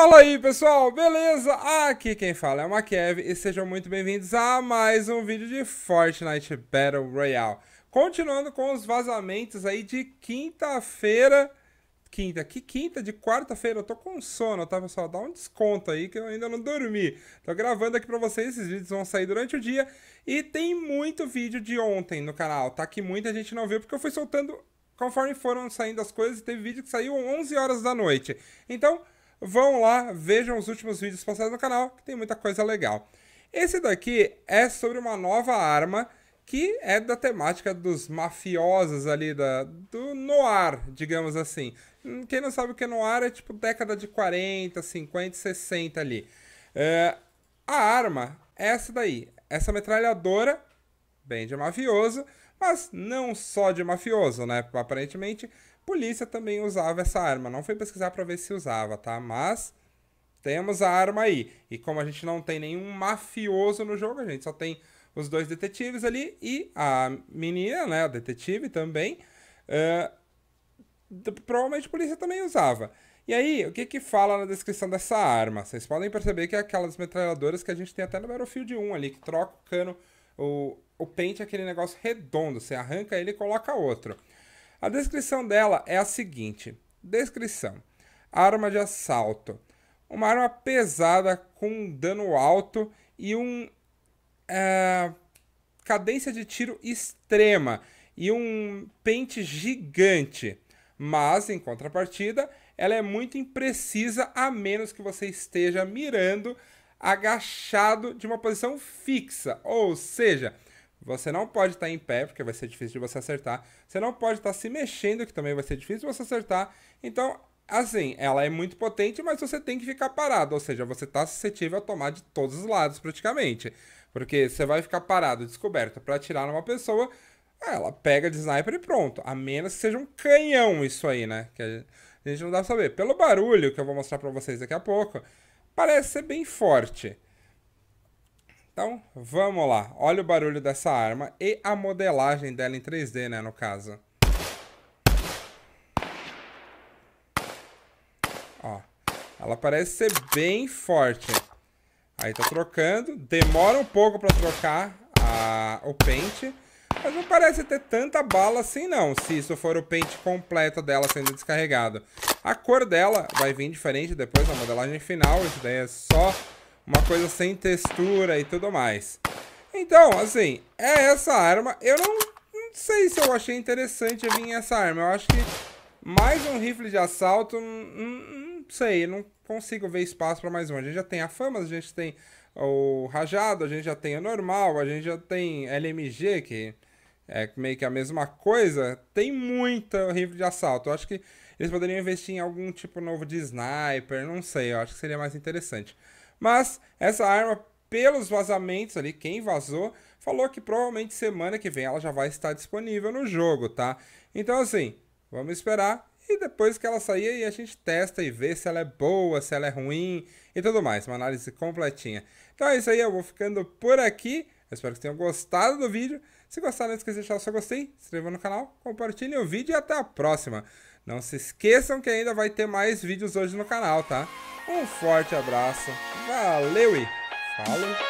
Fala aí pessoal, beleza? Aqui quem fala é o Makiev e sejam muito bem-vindos a mais um vídeo de Fortnite Battle Royale. Continuando com os vazamentos aí de quinta-feira. Quinta, que quinta de quarta-feira? Eu tô com sono, tá pessoal? Dá um desconto aí que eu ainda não dormi. Tô gravando aqui pra vocês, esses vídeos vão sair durante o dia. E tem muito vídeo de ontem no canal, tá? Que muita gente não viu porque eu fui soltando conforme foram saindo as coisas. Teve vídeo que saiu 11 horas da noite. Então vão lá, vejam os últimos vídeos passados no canal, que tem muita coisa legal. Esse daqui é sobre uma nova arma que é da temática dos mafiosos ali, da, do noir, digamos assim. Quem não sabe o que é noir é tipo década de 40, 50, 60 ali. É, a arma é essa daí, essa metralhadora, bem de mafioso, mas não só de mafioso, né? Aparentemente, polícia também usava essa arma. Não fui pesquisar para ver se usava, tá? Mas temos a arma aí. E como a gente não tem nenhum mafioso no jogo, a gente só tem os dois detetives ali e a menina, né, a detetive também. Uh, provavelmente a polícia também usava. E aí, o que que fala na descrição dessa arma? Vocês podem perceber que é aquelas metralhadoras que a gente tem até no Battlefield 1 ali, que troca o cano, o, o pente é aquele negócio redondo, você arranca ele e coloca outro. A descrição dela é a seguinte: descrição: arma de assalto, uma arma pesada com dano alto e um é, cadência de tiro extrema e um pente gigante. Mas em contrapartida, ela é muito imprecisa a menos que você esteja mirando agachado de uma posição fixa, ou seja, você não pode estar tá em pé, porque vai ser difícil de você acertar. Você não pode estar tá se mexendo, que também vai ser difícil de você acertar. Então, assim, ela é muito potente, mas você tem que ficar parado. Ou seja, você está suscetível a tomar de todos os lados, praticamente. Porque você vai ficar parado, descoberto, para atirar numa pessoa. Ela pega de sniper e pronto. A menos que seja um canhão isso aí, né? Que a gente não dá pra saber. Pelo barulho que eu vou mostrar para vocês daqui a pouco, parece ser bem forte. Então, vamos lá. Olha o barulho dessa arma e a modelagem dela em 3D, né, no caso. Ó, ela parece ser bem forte. Aí tá trocando. Demora um pouco pra trocar a, o pente. Mas não parece ter tanta bala assim não, se isso for o pente completo dela sendo descarregado. A cor dela vai vir diferente depois na modelagem final, isso daí é só uma coisa sem textura e tudo mais. Então, assim, é essa arma. Eu não, não sei se eu achei interessante vir essa arma. Eu acho que mais um rifle de assalto, não, sei, não consigo ver espaço para mais um. A gente já tem a fama, a gente tem o Rajado, a gente já tem o Normal, a gente já tem LMG, que é meio que a mesma coisa. Tem muita rifle de assalto. Eu acho que eles poderiam investir em algum tipo novo de sniper, não sei, eu acho que seria mais interessante. Mas essa arma, pelos vazamentos ali, quem vazou, falou que provavelmente semana que vem ela já vai estar disponível no jogo, tá? Então, assim, vamos esperar. E depois que ela sair, aí a gente testa e vê se ela é boa, se ela é ruim e tudo mais. Uma análise completinha. Então é isso aí, eu vou ficando por aqui. Eu espero que tenham gostado do vídeo. Se gostaram, não esqueça de deixar o seu gostei, se inscreva no canal, compartilhe o vídeo e até a próxima. Não se esqueçam que ainda vai ter mais vídeos hoje no canal, tá? Um forte abraço e Falo.